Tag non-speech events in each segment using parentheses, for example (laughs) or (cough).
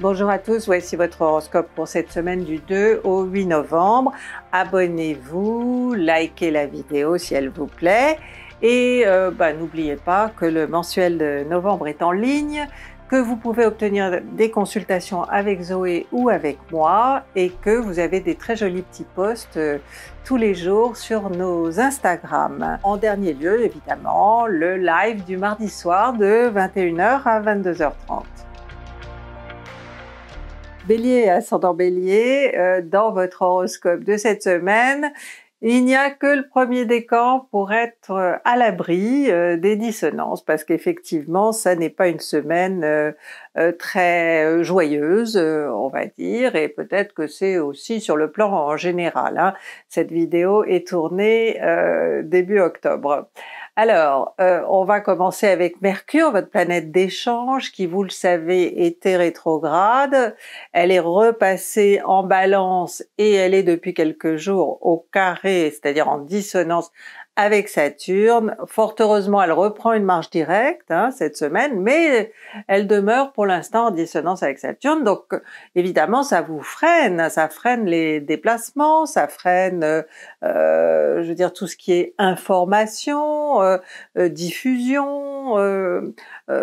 Bonjour à tous, voici votre horoscope pour cette semaine du 2 au 8 novembre. Abonnez-vous, likez la vidéo si elle vous plaît et euh, bah, n'oubliez pas que le mensuel de novembre est en ligne, que vous pouvez obtenir des consultations avec Zoé ou avec moi et que vous avez des très jolis petits posts euh, tous les jours sur nos Instagram. En dernier lieu, évidemment, le live du mardi soir de 21h à 22h30. Bélier ascendant Bélier, euh, dans votre horoscope de cette semaine, il n'y a que le premier décan pour être euh, à l'abri euh, des dissonances, parce qu'effectivement, ça n'est pas une semaine très joyeuse, on va dire, et peut-être que c'est aussi sur le plan en général. Hein. Cette vidéo est tournée début octobre. Alors, euh, on va commencer avec Mercure, votre planète d'échange, qui, vous le savez, était rétrograde. Elle est repassée en balance et elle est depuis quelques jours au carré, c'est-à-dire en dissonance avec Saturne. Fort heureusement, elle reprend une marche directe hein, cette semaine, mais elle demeure pour l'instant en dissonance avec Saturne. Donc évidemment, ça vous freine, hein, ça freine les déplacements, ça freine, euh, euh, je veux dire, tout ce qui est information, euh, diffusion.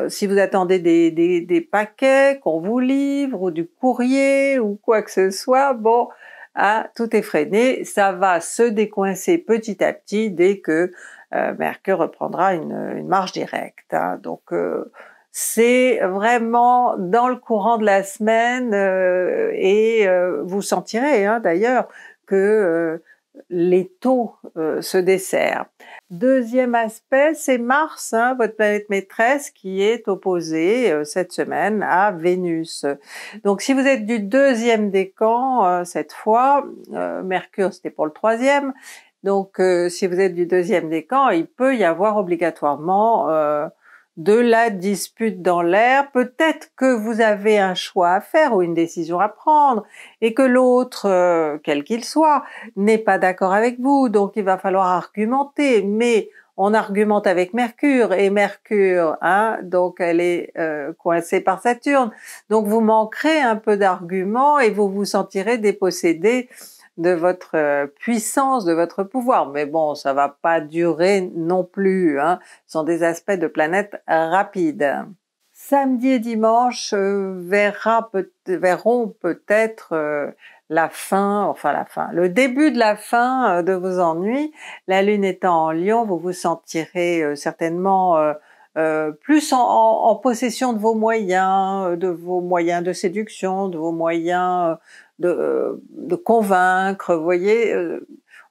si vous attendez des, des paquets qu'on vous livre ou du courrier ou quoi que ce soit, bon, tout tout freiné, Ça va se décoincer petit à petit dès que euh, Mercure reprendra une, marge marche directe. Hein. Donc euh, c'est vraiment dans le courant de la semaine euh, et vous sentirez hein, d'ailleurs que les taux se desserrent. Deuxième aspect, c'est Mars, hein, votre planète maîtresse, qui est opposée euh, cette semaine à Vénus. Donc si vous êtes du deuxième décan camps euh, cette fois, euh, Mercure c'était pour le troisième, donc si vous êtes du deuxième décan, il peut y avoir obligatoirement de la dispute dans l'air. Peut-être que vous avez un choix à faire ou une décision à prendre et que l'autre, euh, quel qu'il soit, n'est pas d'accord avec vous. Donc il va falloir argumenter, mais on argumente avec Mercure et Mercure, hein, donc elle est euh, coincée par Saturne. Donc vous manquerez un peu d'arguments et vous vous sentirez dépossédé de votre euh, puissance, de votre pouvoir. Mais bon, ça va pas durer non plus. Hein. Ce sont des aspects de planète rapides. Samedi et dimanche euh, verra verront peut-être euh, la fin, enfin la fin, le début de la fin de vos ennuis. La Lune étant en Lion, vous vous sentirez certainement plus en, possession de vos moyens, de vos moyens de séduction, de vos moyens euh, de, convaincre, vous voyez. Euh,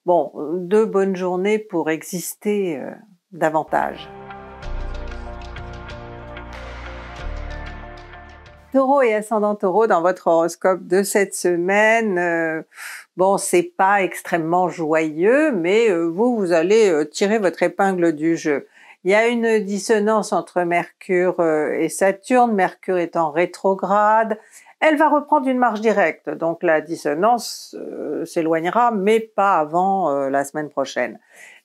bon, deux bonnes journées pour exister euh, davantage. Taureau et ascendant Taureau dans votre horoscope de cette semaine. bon, c'est pas extrêmement joyeux, mais vous vous allez tirer votre épingle du jeu. Il y a une dissonance entre Mercure et Saturne, Mercure est en rétrograde, elle va reprendre une marche directe. Donc la dissonance euh, s'éloignera, mais pas avant euh, la semaine prochaine.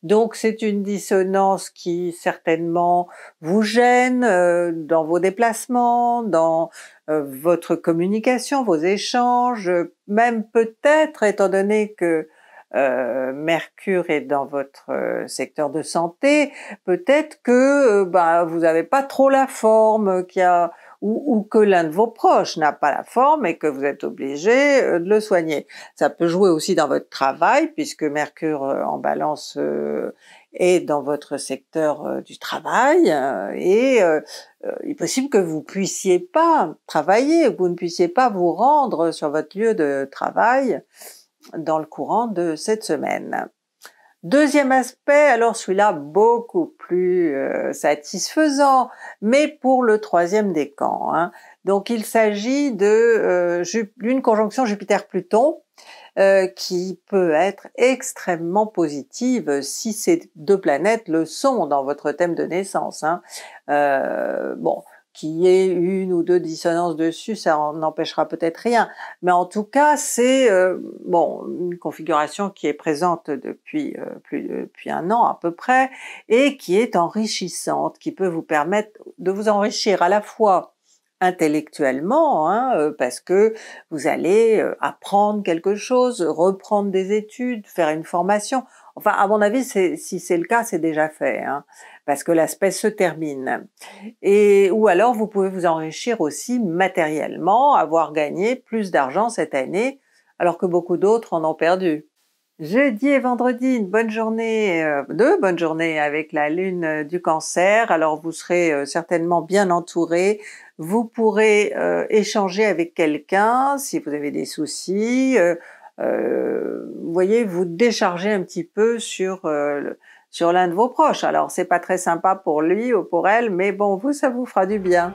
Donc c'est une dissonance qui certainement vous gêne euh, dans vos déplacements, dans votre communication, vos échanges, même peut-être étant donné que Mercure est dans votre secteur de santé, peut-être que bah, vous n'avez pas trop la forme, qu'il y a ou, que l'un de vos proches n'a pas la forme et que vous êtes obligé euh, de le soigner. Ça peut jouer aussi dans votre travail puisque Mercure euh, en balance euh, est dans votre secteur du travail et il est possible que vous ne puissiez pas travailler, que vous ne puissiez pas vous rendre sur votre lieu de travail dans le courant de cette semaine. Deuxième aspect, alors celui-là beaucoup plus euh, satisfaisant, mais pour le troisième décan. Hein. Donc il s'agit euh, d'une conjonction Jupiter-Pluton euh, qui peut être extrêmement positive si ces deux planètes le sont dans votre thème de naissance. Hein. bon, qu'il y ait une ou deux dissonances dessus, ça n'empêchera peut-être rien. Mais en tout cas, c'est euh, bon une configuration qui est présente depuis euh, plus, depuis un an à peu près et qui est enrichissante, qui peut vous permettre de vous enrichir à la fois intellectuellement, hein, euh, parce que vous allez apprendre quelque chose, reprendre des études, faire une formation. Enfin, à mon avis, si c'est le cas, c'est déjà fait, hein, parce que l'aspect se termine. Et ou alors, vous pouvez vous enrichir aussi matériellement, avoir gagné plus d'argent cette année, alors que beaucoup d'autres en ont perdu. Jeudi et vendredi, une bonne journée, euh, deux bonnes journées avec la lune euh, du cancer, alors vous serez euh, certainement bien entouré, vous pourrez échanger avec quelqu'un si vous avez des soucis, vous euh, voyez, vous déchargez un petit peu sur euh, sur l'un de vos proches. Alors c'est pas très sympa pour lui ou pour elle, mais bon, vous ça vous fera du bien.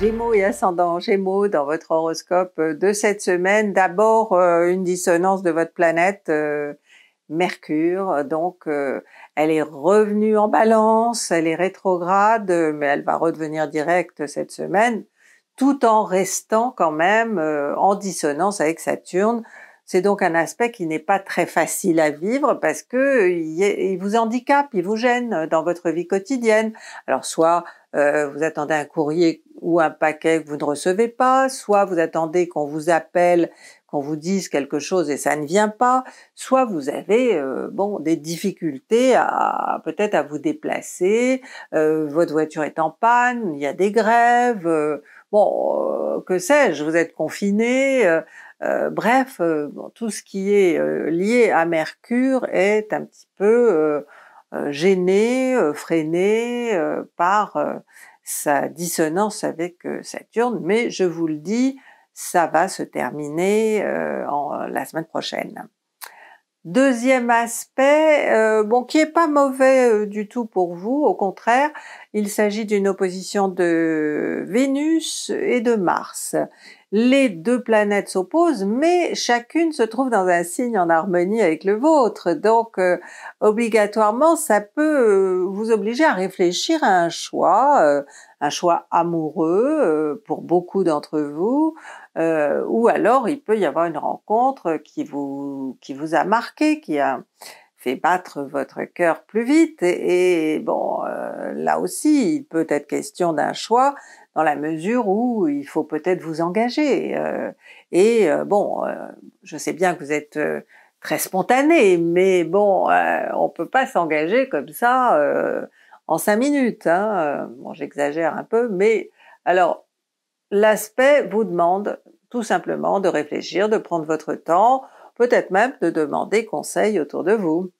Gémeaux et ascendant Gémeaux dans votre horoscope de cette semaine. D'abord euh, une dissonance de votre planète Mercure, donc elle est revenue en balance, elle est rétrograde, mais elle va redevenir directe cette semaine tout en restant quand même euh, en dissonance avec Saturne. C'est donc un aspect qui n'est pas très facile à vivre parce que il vous handicape, il vous gêne dans votre vie quotidienne. Alors soit euh, vous attendez un courrier ou un paquet que vous ne recevez pas, soit vous attendez qu'on vous appelle, qu'on vous dise quelque chose et ça ne vient pas, soit vous avez euh, bon des difficultés à peut-être à vous déplacer, votre voiture est en panne, il y a des grèves bon, euh, que sais-je, vous êtes confiné, euh, euh, bref, tout ce qui est lié à Mercure est un petit peu gêné, freiné par sa dissonance avec Saturne, mais je vous le dis, ça va se terminer en, la semaine prochaine. Deuxième aspect, euh, bon, qui est pas mauvais euh, du tout pour vous, au contraire, il s'agit d'une opposition de Vénus et de Mars. Les deux planètes s'opposent, mais chacune se trouve dans un signe en harmonie avec le vôtre, donc euh, obligatoirement, ça peut vous obliger à réfléchir à un choix, un choix amoureux pour beaucoup d'entre vous, euh, ou alors il peut y avoir une rencontre qui vous, qui vous a marqué, qui a fait battre votre cœur plus vite. Et, bon, euh, là aussi, il peut être question d'un choix dans la mesure où il faut peut-être vous engager. Euh, et euh, bon, je sais bien que vous êtes très spontané, mais bon, on peut pas s'engager comme ça en cinq minutes. Hein. Bon, j'exagère un peu, mais alors l'aspect vous demande tout simplement de réfléchir, de prendre votre temps, peut-être même de demander conseil autour de vous.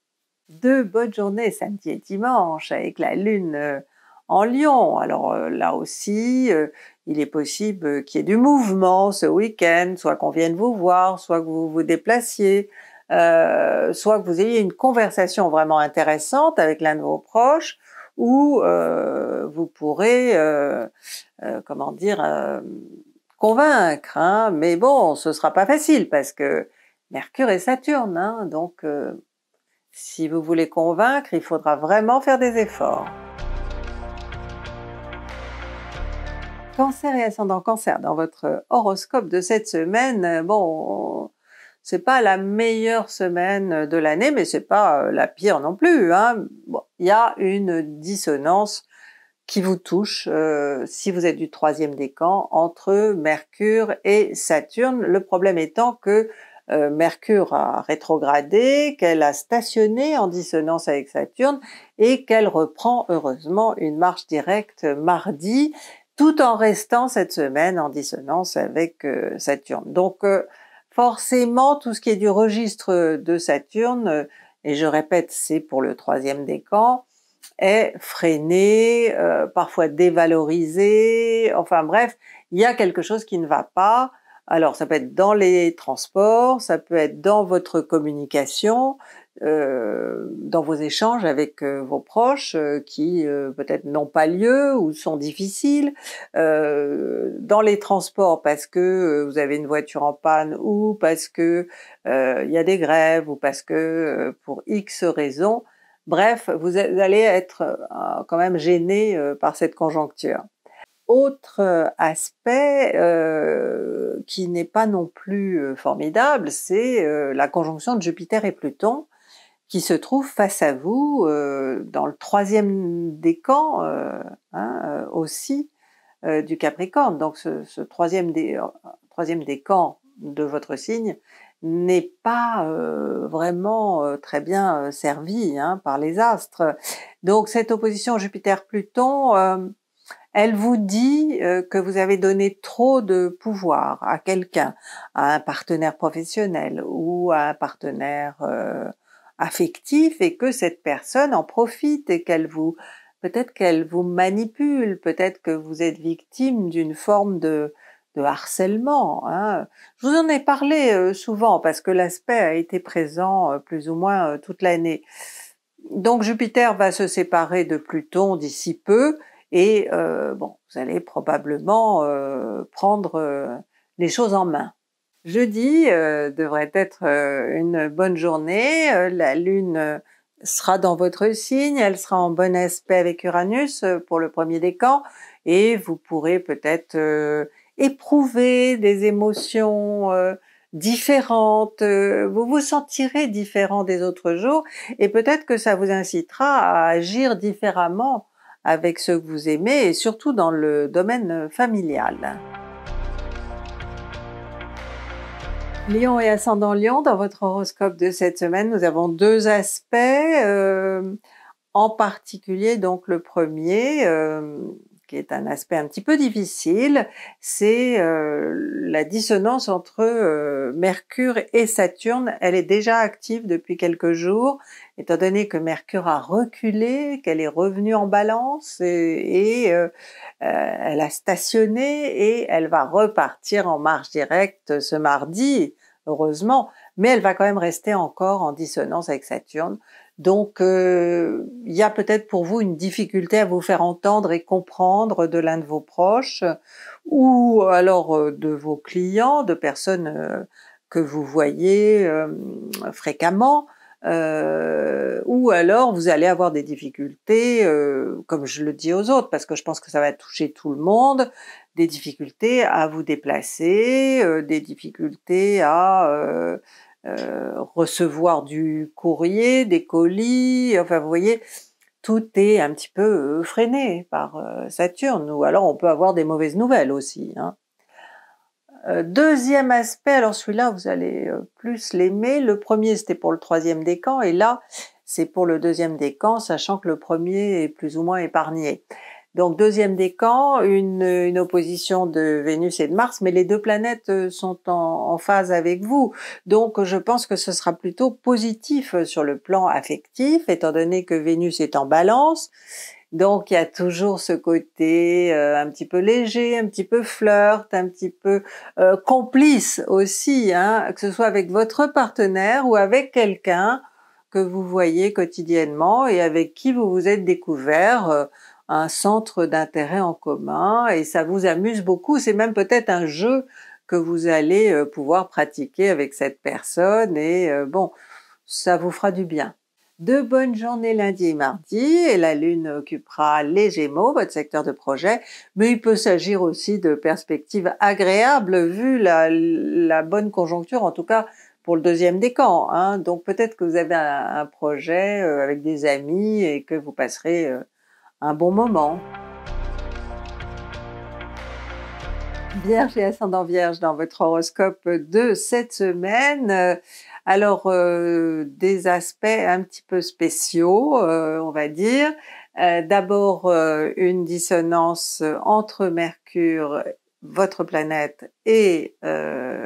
Deux bonnes journées samedi et dimanche avec la lune euh, en lion. Alors euh, là aussi, euh, il est possible qu'il y ait du mouvement ce week-end, soit qu'on vienne vous voir, soit que vous vous déplaciez, soit que vous ayez une conversation vraiment intéressante avec l'un de vos proches, où euh, vous pourrez, euh, euh, comment dire, convaincre. Hein. mais bon, ce sera pas facile parce que Mercure et Saturne, hein. donc si vous voulez convaincre, il faudra vraiment faire des efforts. Cancer et ascendant cancer, dans votre horoscope de cette semaine, bon, c'est pas la meilleure semaine de l'année, mais c'est pas euh, la pire non plus. Hein. Il y a une dissonance qui vous touche euh, si vous êtes du troisième décan entre Mercure et Saturne. Le problème étant que euh, Mercure a rétrogradé, qu'elle a stationné en dissonance avec Saturne et qu'elle reprend heureusement une marche directe mardi tout en restant cette semaine en dissonance avec Saturne. Donc forcément tout ce qui est du registre de Saturne, euh, et je répète, c'est pour le troisième décan, est freiné, euh, parfois dévalorisé, enfin bref, il y a quelque chose qui ne va pas. Alors ça peut être dans les transports, ça peut être dans votre communication, euh, dans vos échanges avec euh, vos proches euh, qui peut-être n'ont pas lieu ou sont difficiles, dans les transports parce que vous avez une voiture en panne ou parce que il y a des grèves ou parce que pour X raisons, bref, vous allez être quand même gêné par cette conjoncture. Autre aspect qui n'est pas non plus formidable, c'est la conjonction de Jupiter et Pluton qui se trouve face à vous euh, dans le troisième décan camps euh, hein, euh, aussi du Capricorne. Donc ce, ce troisième, des troisième, décan de votre signe n'est pas vraiment très bien servi hein, par les astres. Donc cette opposition Jupiter-Pluton, elle vous dit que vous avez donné trop de pouvoir à quelqu'un, à un partenaire professionnel ou à un partenaire affectif et que cette personne en profite et qu'elle vous peut-être qu'elle vous manipule, peut-être que vous êtes victime d'une forme de, harcèlement. Hein. Je vous en ai parlé euh, souvent parce que l'aspect a été présent euh, plus ou moins euh, toute l'année. Donc Jupiter va se séparer de Pluton d'ici peu et bon, vous allez probablement prendre les choses en main. Jeudi euh, devrait être euh, une bonne journée. Euh, la Lune sera dans votre signe, elle sera en bon aspect avec Uranus pour le premier décan et vous pourrez peut-être éprouver des émotions différentes, vous vous sentirez différent des autres jours et peut-être que ça vous incitera à agir différemment avec ceux que vous aimez et surtout dans le domaine familial. Lion et ascendant Lyon, dans votre horoscope de cette semaine, nous avons deux aspects, euh, en particulier donc le premier, euh, qui est un aspect un petit peu difficile, c'est euh, la dissonance entre euh, Mercure et Saturne. Elle est déjà active depuis quelques jours, étant donné que Mercure a reculé, qu'elle est revenue en balance et, euh, elle a stationné et elle va repartir en marche directe ce mardi, heureusement, mais elle va quand même rester encore en dissonance avec Saturne donc, euh, il y a peut-être pour vous une difficulté à vous faire entendre et comprendre de l'un de vos proches ou alors euh, de vos clients, de personnes euh, que vous voyez fréquemment. ou alors vous allez avoir des difficultés, comme je le dis aux autres, parce que je pense que ça va toucher tout le monde, des difficultés à vous déplacer, des difficultés à euh, recevoir du courrier, des colis, enfin vous voyez, tout est un petit peu euh, freiné par euh, Saturne, ou alors on peut avoir des mauvaises nouvelles aussi. Hein. Deuxième aspect, alors celui-là vous allez plus l'aimer, le premier c'était pour le troisième décan, et là c'est pour le deuxième décan, sachant que le premier est plus ou moins épargné. Donc deuxième décan, une, une opposition de Vénus et de Mars, mais les deux planètes euh, sont en, phase avec vous. Donc je pense que ce sera plutôt positif euh, sur le plan affectif, étant donné que Vénus est en balance. Donc il y a toujours ce côté euh, un petit peu léger, un petit peu flirt, un petit peu complice aussi, hein, que ce soit avec votre partenaire ou avec quelqu'un que vous voyez quotidiennement et avec qui vous vous êtes découvert un centre d'intérêt en commun et ça vous amuse beaucoup, c'est même peut-être un jeu que vous allez euh, pouvoir pratiquer avec cette personne et euh, bon, ça vous fera du bien. De bonnes journées lundi et mardi et la Lune occupera les Gémeaux, votre secteur de projet, mais il peut s'agir aussi de perspectives agréables vu la, bonne conjoncture, en tout cas pour le deuxième décan. Hein. Donc peut-être que vous avez un, un, projet euh, avec des amis et que vous passerez un bon moment. Vierge et ascendant Vierge dans votre horoscope de cette semaine. Alors, euh, des aspects un petit peu spéciaux, euh, on va dire. Euh, d'abord, une dissonance entre Mercure, votre planète, et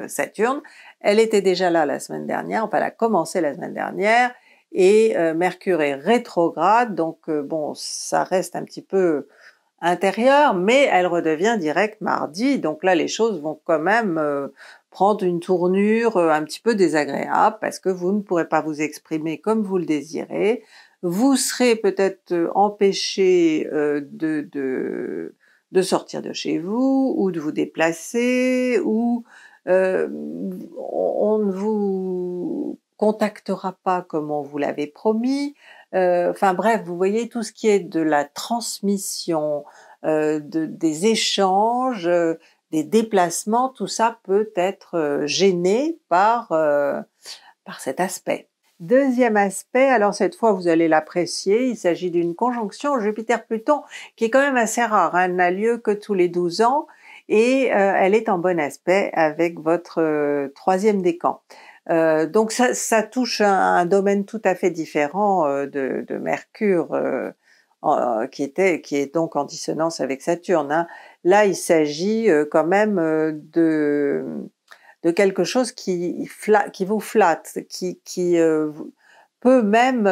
Saturne. Elle était déjà là la semaine dernière, On elle a commencé la semaine dernière, et euh, Mercure est rétrograde, donc euh, bon, ça reste un petit peu intérieur, mais elle redevient direct mardi, donc là les choses vont quand même euh, prendre une tournure un petit peu désagréable parce que vous ne pourrez pas vous exprimer comme vous le désirez, vous serez peut-être empêché de, de, de, sortir de chez vous ou de vous déplacer ou on ne vous contactera pas comme on vous l'avait promis. Euh, enfin bref, vous voyez tout ce qui est de la transmission, euh, des échanges, euh, des déplacements, tout ça peut être gêné par, cet aspect. Deuxième aspect, alors cette fois vous allez l'apprécier, il s'agit d'une conjonction Jupiter-Pluton qui est quand même assez rare, hein, elle n'a lieu que tous les 12 ans et elle est en bon aspect avec votre troisième décan. Euh, donc ça, touche un, domaine tout à fait différent euh, de, Mercure, euh, qui, était, qui est donc en dissonance avec Saturne. Hein. Là, il s'agit quand même de, de quelque chose qui, qui vous flatte, qui, peut même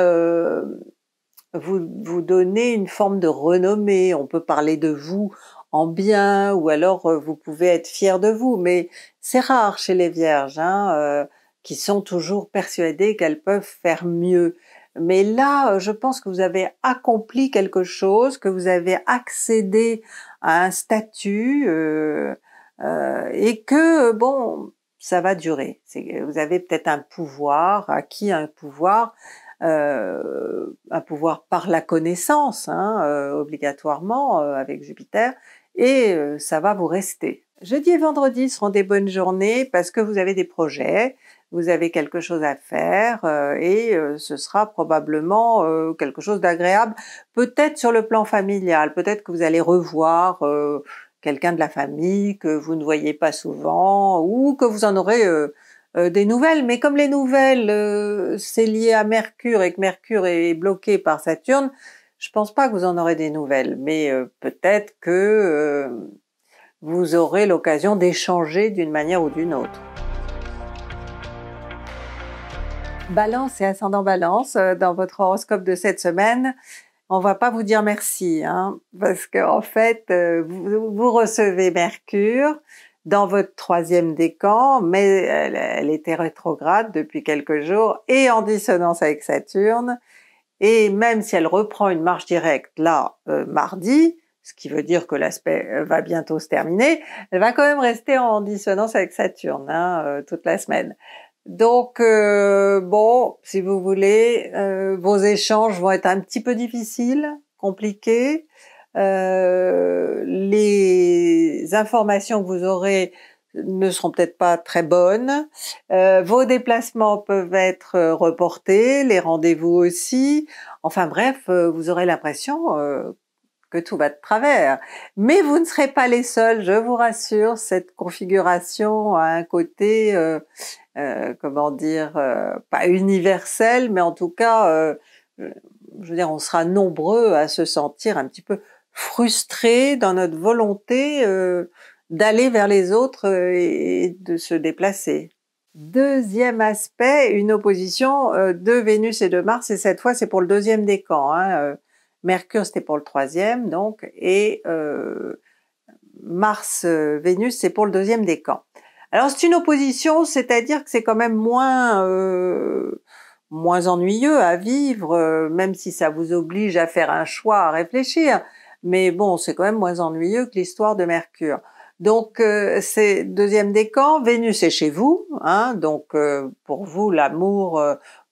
vous, vous donner une forme de renommée. On peut parler de vous en bien, ou alors vous pouvez être fier de vous, mais c'est rare chez les vierges. Hein, qui sont toujours persuadés qu'elles peuvent faire mieux. Mais là, euh, je pense que vous avez accompli quelque chose, que vous avez accédé à un statut euh, euh, et que, bon, ça va durer. Vous avez peut-être un pouvoir, acquis un pouvoir, euh, un pouvoir par la connaissance, hein, euh, obligatoirement, euh, avec Jupiter, et ça va vous rester. Jeudi et vendredi seront des bonnes journées parce que vous avez des projets, vous avez quelque chose à faire euh, et euh, ce sera probablement euh, quelque chose d'agréable, peut-être sur le plan familial, peut-être que vous allez revoir quelqu'un de la famille que vous ne voyez pas souvent ou que vous en aurez des nouvelles, mais comme les nouvelles c'est lié à Mercure et que Mercure est bloqué par Saturne, je pense pas que vous en aurez des nouvelles, mais peut-être que vous aurez l'occasion d'échanger d'une manière ou d'une autre. Balance et ascendant balance, euh, dans votre horoscope de cette semaine, on va pas vous dire merci, hein, parce qu'en fait, euh, vous, recevez Mercure dans votre troisième décan, mais elle, était rétrograde depuis quelques jours et en dissonance avec Saturne. Et même si elle reprend une marche directe là, euh, mardi, ce qui veut dire que l'aspect va bientôt se terminer, elle va quand même rester en dissonance avec Saturne hein, toute la semaine. Donc, euh, bon, si vous voulez, euh, vos échanges vont être un petit peu difficiles, compliqués. Euh, les informations que vous aurez ne seront peut-être pas très bonnes. vos déplacements peuvent être reportés, les rendez-vous aussi. Enfin bref, vous aurez l'impression que tout va de travers. Mais vous ne serez pas les seuls, je vous rassure, cette configuration a un côté, euh, euh, comment dire, euh, pas universel, mais en tout cas, je veux dire, on sera nombreux à se sentir un petit peu frustrés dans notre volonté d'aller vers les autres et de se déplacer. Deuxième aspect, une opposition de Vénus et de Mars, et cette fois c'est pour le deuxième décan. Hein, Mercure, c'était pour le troisième, donc, et euh, Mars, euh, Vénus, c'est pour le deuxième des camps. Alors c'est une opposition, c'est-à-dire que c'est quand même moins euh, moins ennuyeux à vivre, même si ça vous oblige à faire un choix, à réfléchir. Mais bon, c'est quand même moins ennuyeux que l'histoire de Mercure. Donc c'est deuxième décan, Vénus est chez vous, hein, donc pour vous l'amour,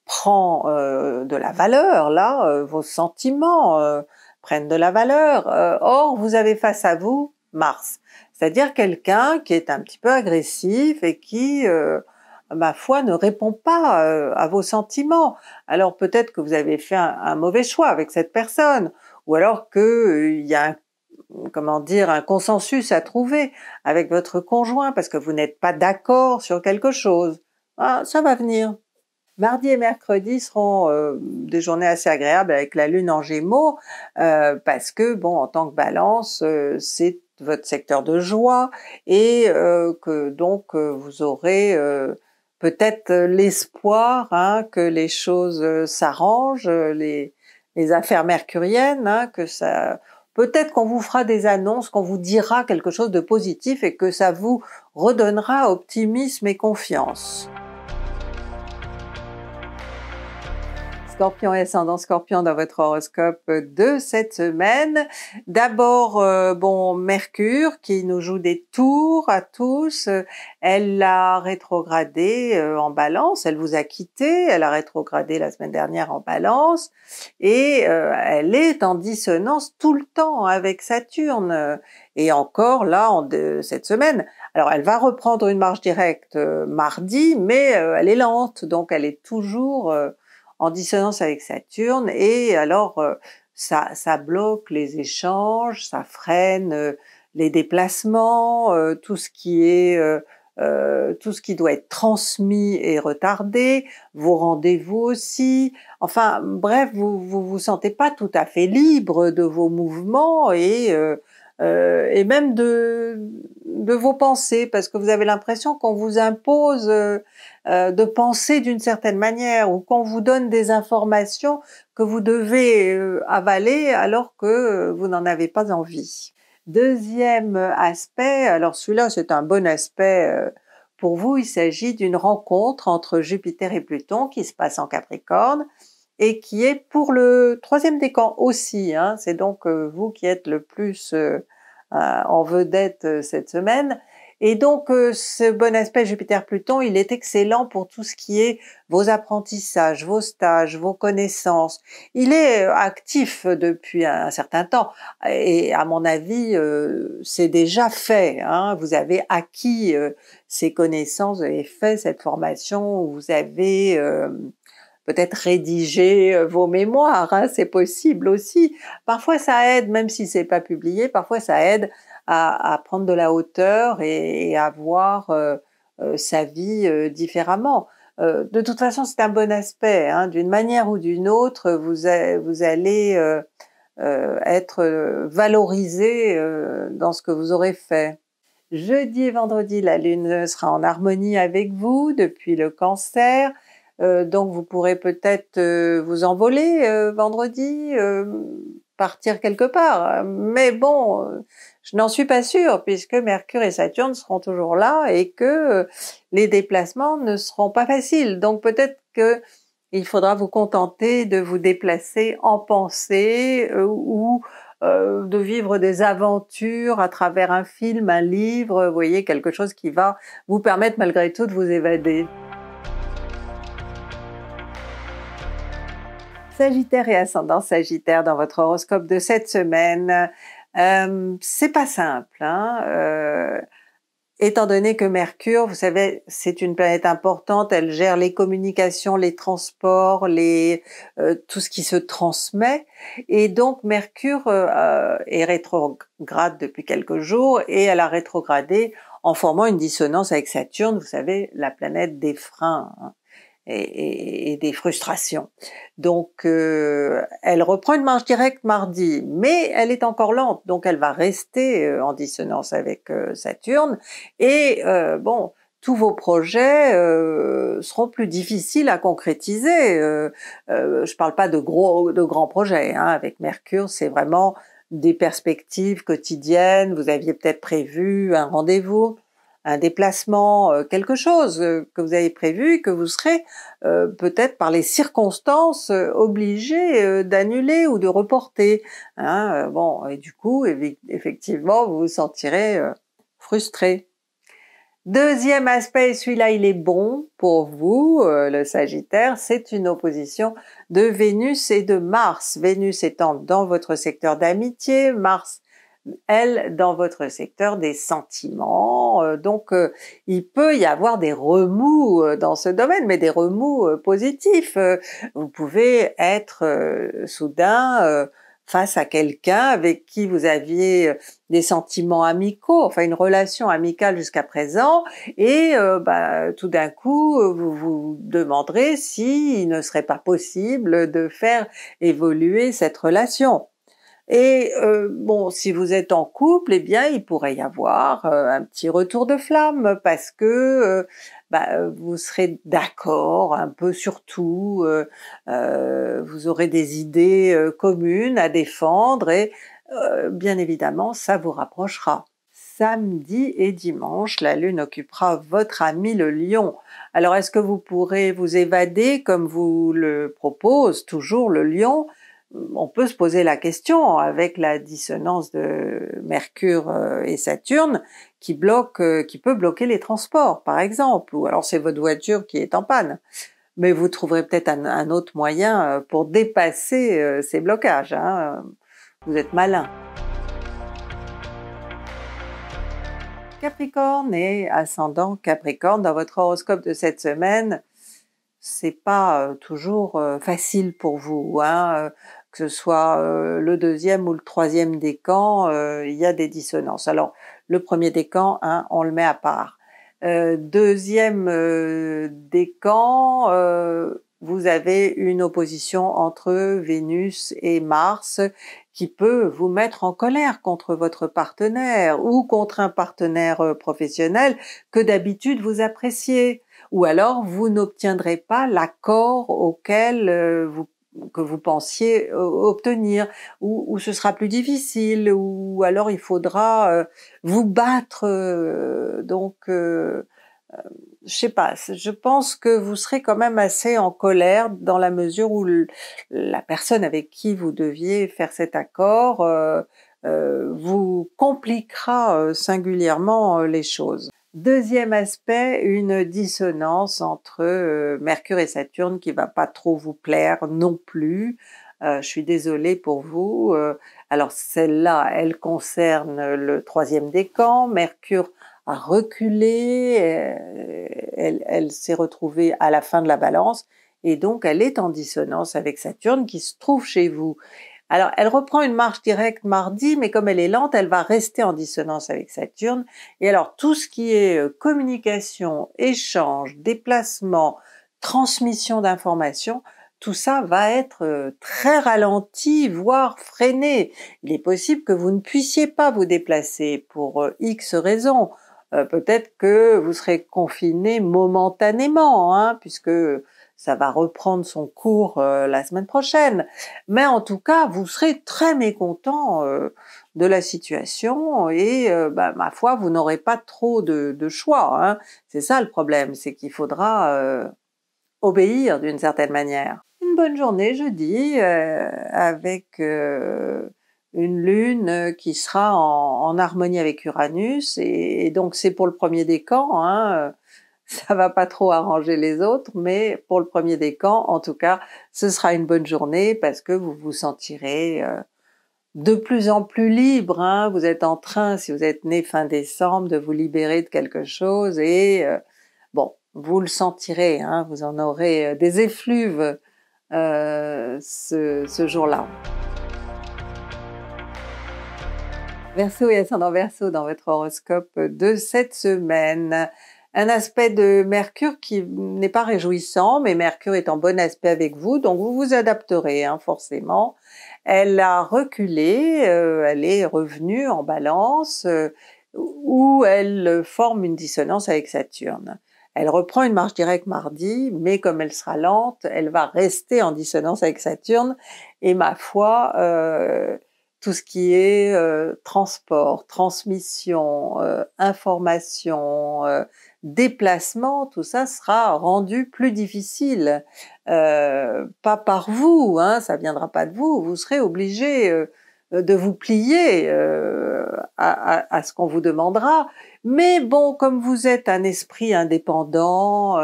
prend euh, de la valeur, là, euh, vos sentiments euh, prennent de la valeur. or, vous avez face à vous Mars, c'est-à-dire quelqu'un qui est un petit peu agressif et qui, ma foi, ne répond pas à vos sentiments. Alors peut-être que vous avez fait un, mauvais choix avec cette personne, ou alors qu'il y a comment dire, un consensus à trouver avec votre conjoint parce que vous n'êtes pas d'accord sur quelque chose. Ah, ça va venir, Mardi et mercredi seront euh, des journées assez agréables avec la lune en gémeaux, euh, parce que, bon, en tant que balance, euh, c'est votre secteur de joie et que donc vous aurez peut-être l'espoir hein, que les choses s'arrangent, les, affaires mercuriennes, hein, que ça... Peut-être qu'on vous fera des annonces, qu'on vous dira quelque chose de positif et que ça vous redonnera optimisme et confiance. scorpion et ascendant scorpion dans votre horoscope de cette semaine. D'abord, euh, bon, Mercure qui nous joue des tours à tous. Elle l'a rétrogradé euh, en balance, elle vous a quitté, elle a rétrogradé la semaine dernière en balance et euh, elle est en dissonance tout le temps avec Saturne et encore là en de, cette semaine. Alors elle va reprendre une marche directe mardi, mais elle est lente, donc elle est toujours en dissonance avec Saturne et alors euh, ça, ça bloque les échanges, ça freine euh, les déplacements, euh, tout ce qui est tout ce qui doit être transmis et retardé, vos rendez-vous aussi. Enfin, bref, vous, vous vous sentez pas tout à fait libre de vos mouvements et euh, et même de, vos pensées, parce que vous avez l'impression qu'on vous impose euh, euh, de penser d'une certaine manière ou qu'on vous donne des informations que vous devez avaler alors que vous n'en avez pas envie. Deuxième aspect, alors celui-là c'est un bon aspect pour vous, il s'agit d'une rencontre entre Jupiter et Pluton qui se passe en Capricorne et qui est pour le troisième décan aussi. Hein, C'est donc euh, vous qui êtes le plus euh, en vedette euh, cette semaine. Et donc ce bon aspect Jupiter-Pluton, il est excellent pour tout ce qui est vos apprentissages, vos stages, vos connaissances. Il est actif depuis un, certain temps et à mon avis, c'est déjà fait. Hein, vous avez acquis ces connaissances, et fait cette formation, vous avez peut-être rédiger euh, vos mémoires, hein, c'est possible aussi. Parfois ça aide, même si c'est pas publié, parfois ça aide à, prendre de la hauteur et, à voir euh, euh, sa vie différemment. de toute façon, c'est un bon aspect. Hein. d'une manière ou d'une autre, vous allez être valorisé dans ce que vous aurez fait. Jeudi et vendredi, la Lune sera en harmonie avec vous depuis le cancer. Euh, donc vous pourrez peut-être euh, vous envoler euh, vendredi, partir quelque part. Mais bon, je n'en suis pas sûre puisque Mercure et Saturne seront toujours là et que les déplacements ne seront pas faciles. Donc peut-être que il faudra vous contenter de vous déplacer en pensée ou de vivre des aventures à travers un film, un livre, vous voyez, quelque chose qui va vous permettre malgré tout de vous évader. Sagittaire et ascendant Sagittaire dans votre horoscope de cette semaine, euh, c'est pas simple. Hein, euh, étant donné que Mercure, vous savez, c'est une planète importante, elle gère les communications, les transports, les, euh, tout ce qui se transmet. Et donc Mercure est rétrograde depuis quelques jours et elle a rétrogradé en formant une dissonance avec Saturne, vous savez, la planète des freins. Hein et, et, des frustrations. Donc, euh, elle reprend une marche directe mardi, mais elle est encore lente, donc elle va rester euh, en dissonance avec euh, Saturne. Et bon, tous vos projets seront plus difficiles à concrétiser. je ne parle pas de gros, de grands projets. Hein. Avec Mercure, c'est vraiment des perspectives quotidiennes. Vous aviez peut-être prévu un rendez-vous un déplacement, euh, quelque chose euh, que vous avez prévu, que vous serez euh, peut-être par les circonstances obligé d'annuler ou de reporter. Hein, bon, et du coup, effectivement, vous vous sentirez frustré. Deuxième aspect, celui-là il est bon pour vous, le Sagittaire, c'est une opposition de Vénus et de Mars. Vénus étant dans votre secteur d'amitié, Mars elle, dans votre secteur, des sentiments. Euh, donc, euh, il peut y avoir des remous euh, dans ce domaine, mais des remous positifs. vous pouvez être soudain face à quelqu'un avec qui vous aviez des sentiments amicaux, enfin une relation amicale jusqu'à présent, et bah, tout d'un coup, vous vous demanderez s'il ne serait pas possible de faire évoluer cette relation. Et euh, bon, si vous êtes en couple, eh bien, il pourrait y avoir euh, un petit retour de flamme parce que euh, bah, vous serez d'accord un peu sur tout, vous aurez des idées communes à défendre et bien évidemment, ça vous rapprochera. Samedi et dimanche, la Lune occupera votre ami le Lion. Alors, est-ce que vous pourrez vous évader comme vous le propose toujours le Lion on peut se poser la question avec la dissonance de Mercure euh, et Saturne qui bloque, euh, qui peut bloquer les transports, par exemple, ou alors c'est votre voiture qui est en panne. Mais vous trouverez peut-être un, autre moyen euh, pour dépasser ces blocages. Hein. Vous êtes malin. Capricorne et ascendant Capricorne dans votre horoscope de cette semaine c'est pas toujours facile pour vous. Hein, que ce soit le deuxième ou le troisième décan, il y a des dissonances. Alors, le premier décan, hein, on le met à part. deuxième décan, vous avez une opposition entre Vénus et Mars qui peut vous mettre en colère contre votre partenaire ou contre un partenaire professionnel que d'habitude vous appréciez ou alors vous n'obtiendrez pas l'accord auquel euh, vous que vous pensiez euh, obtenir, ou, ce sera plus difficile, ou alors il faudra euh, vous battre. donc, euh, je sais pas. Je pense que vous serez quand même assez en colère dans la mesure où la personne avec qui vous deviez faire cet accord vous compliquera singulièrement les choses. Deuxième aspect, une dissonance entre euh, Mercure et Saturne qui va pas trop vous plaire non plus. Euh, je suis désolée pour vous. Euh. alors celle-là, elle concerne le troisième décan. Mercure a reculé, elle s'est retrouvée à la fin de la balance et donc elle est en dissonance avec Saturne qui se trouve chez vous. Alors, elle reprend une marche directe mardi, mais comme elle est lente, elle va rester en dissonance avec Saturne. Et alors, tout ce qui est euh, communication, échange, déplacement, transmission d'informations, tout ça va être euh, très ralenti, voire freiné. Il est possible que vous ne puissiez pas vous déplacer pour euh, X raisons. Peut-être que vous serez confiné momentanément, hein, puisque ça va reprendre son cours euh, la semaine prochaine. Mais en tout cas, vous serez très mécontent euh, de la situation et, euh, bah, ma foi, vous n'aurez pas trop de, choix. Hein. C'est ça le problème, c'est qu'il faudra obéir d'une certaine manière. Une bonne journée jeudi avec une lune qui sera en, harmonie avec Uranus et, donc c'est pour le premier décan. Hein, ça va pas trop arranger les autres, mais pour le premier décan, en tout cas, ce sera une bonne journée parce que vous vous sentirez euh, de plus en plus libre. Hein. Vous êtes en train, si vous êtes né fin décembre, de vous libérer de quelque chose et euh, bon, vous le sentirez. Hein. vous en aurez euh, des effluves ce, ce jour-là. Verseau et ascendant Verseau dans votre horoscope de cette semaine un aspect de Mercure qui n'est pas réjouissant, mais Mercure est en bon aspect avec vous, donc vous vous adapterez hein, forcément. Elle a reculé, euh, elle est revenue en balance, euh, où elle forme une dissonance avec Saturne. Elle reprend une marche directe mardi, mais comme elle sera lente, elle va rester en dissonance avec Saturne, et ma foi, euh, tout ce qui est transport, transmission, information, déplacement, tout ça sera rendu plus difficile. Euh, pas par vous, hein, ça viendra pas de vous, vous serez obligé euh, de vous plier euh, à, ce qu'on vous demandera. Mais bon, comme vous êtes un esprit indépendant,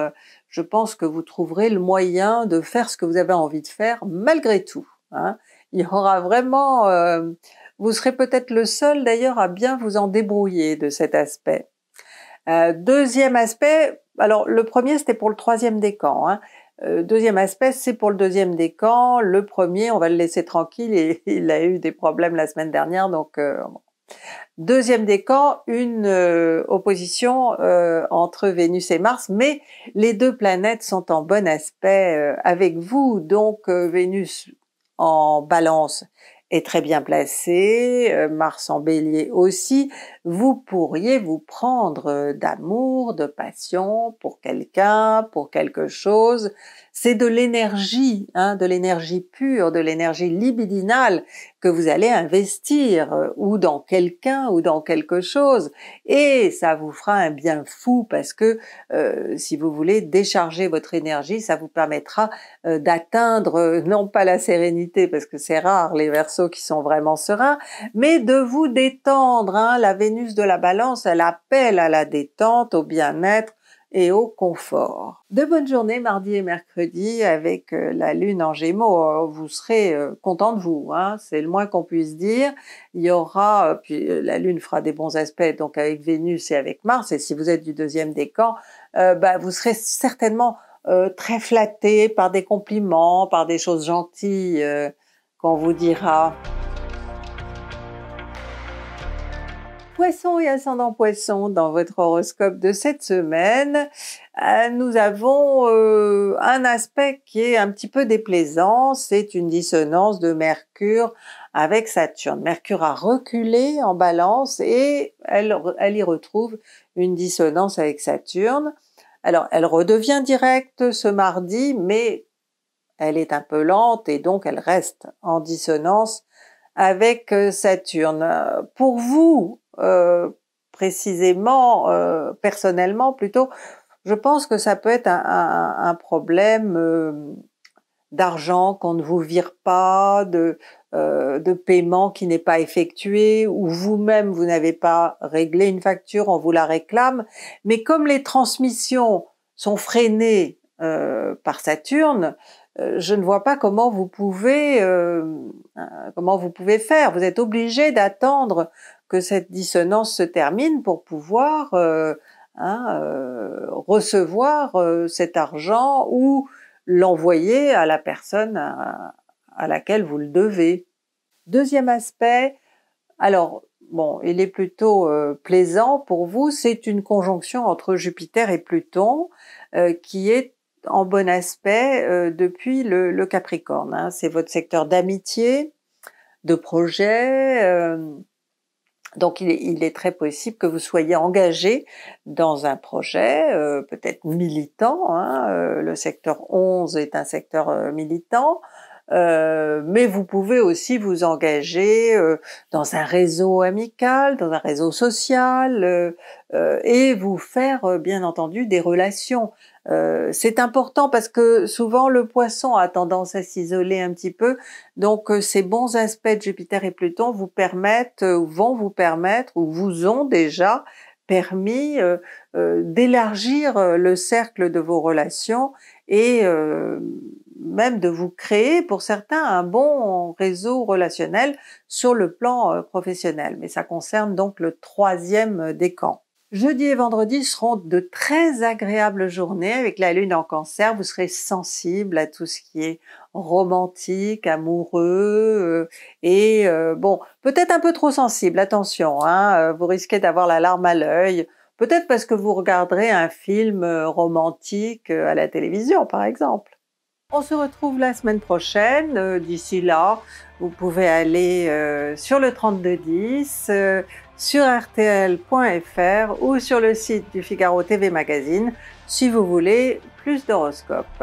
je pense que vous trouverez le moyen de faire ce que vous avez envie de faire malgré tout. Hein. Il y aura vraiment... vous serez peut-être le seul d'ailleurs à bien vous en débrouiller de cet aspect. Euh, deuxième aspect, alors le premier c'était pour le troisième décan. Hein. Euh, deuxième aspect, c'est pour le deuxième décan. Le premier, on va le laisser tranquille. Et, (laughs) il a eu des problèmes la semaine dernière, donc euh, bon. Deuxième décan, une opposition entre Vénus et Mars, mais les deux planètes sont en bon aspect avec vous, donc Vénus en balance est très bien placé, euh, Mars en bélier aussi, vous pourriez vous prendre euh, d'amour, de passion pour quelqu'un, pour quelque chose. C'est de l'énergie, hein, de l'énergie pure, de l'énergie libidinale que vous allez investir euh, ou dans quelqu'un ou dans quelque chose et ça vous fera un bien fou parce que euh, si vous voulez décharger votre énergie, ça vous permettra euh, d'atteindre non pas la sérénité parce que c'est rare les versos qui sont vraiment sereins, mais de vous détendre. Hein. La Vénus de la Balance, elle appelle à la détente, au bien-être, et au confort. De bonnes journées mardi et mercredi avec euh, la lune en gémeaux. Euh, vous serez euh, content de vous, hein. c'est le moins qu'on puisse dire. Il y aura, puis la lune fera des bons aspects donc avec Vénus et avec Mars. Et si vous êtes du deuxième décan, euh, bah, vous serez certainement très flatté par des compliments, par des choses gentilles qu'on vous dira. Poisson et ascendant Poisson dans votre horoscope de cette semaine, euh, nous avons euh, un aspect qui est un petit peu déplaisant, c'est une dissonance de Mercure avec Saturne. Mercure a reculé en balance et elle, elle y retrouve une dissonance avec Saturne. Alors, elle redevient directe ce mardi, mais elle est un peu lente et donc elle reste en dissonance avec euh, Saturne. Pour vous, euh, précisément, euh, personnellement plutôt, je pense que ça peut être un, problème euh, d'argent qu'on ne vous vire pas, de, paiement qui n'est pas effectué, ou vous-même vous, n'avez pas réglé une facture, on vous la réclame. Mais comme les transmissions sont freinées par Saturne, je ne vois pas comment vous pouvez comment vous pouvez faire. Vous êtes obligé d'attendre cette dissonance se termine pour pouvoir euh, hein, euh, recevoir euh, cet argent ou l'envoyer à la personne à, laquelle vous le devez. Deuxième aspect, alors bon, il est plutôt plaisant pour vous, c'est une conjonction entre Jupiter et Pluton qui est en bon aspect depuis le, Capricorne. Hein. C'est votre secteur d'amitié, de projet, donc il est, très possible que vous soyez engagé dans un projet, euh, peut-être militant, hein, euh, le secteur 11 est un secteur euh, militant, mais vous pouvez aussi vous engager dans un réseau amical, dans un réseau social, et vous faire bien entendu des relations. Euh, c'est important parce que souvent le poisson a tendance à s'isoler un petit peu. Donc euh, ces bons aspects de Jupiter et Pluton vous permettent, euh, ou vont vous permettre ou vous ont déjà permis d'élargir le cercle de vos relations et même de vous créer pour certains un bon réseau relationnel sur le plan professionnel. Mais ça concerne donc le troisième décan. Jeudi et vendredi seront de très agréables journées avec la lune en cancer. Vous serez sensible à tout ce qui est romantique, amoureux euh, et euh, bon, peut-être un peu trop sensible, attention, hein, euh, vous risquez d'avoir la larme à l'œil, peut-être parce que vous regarderez un film romantique à la télévision par exemple. On se retrouve la semaine prochaine, d'ici là, vous pouvez aller sur le 3210, sur rtl.fr ou sur le site du Figaro TV Magazine si vous voulez plus d'horoscopes.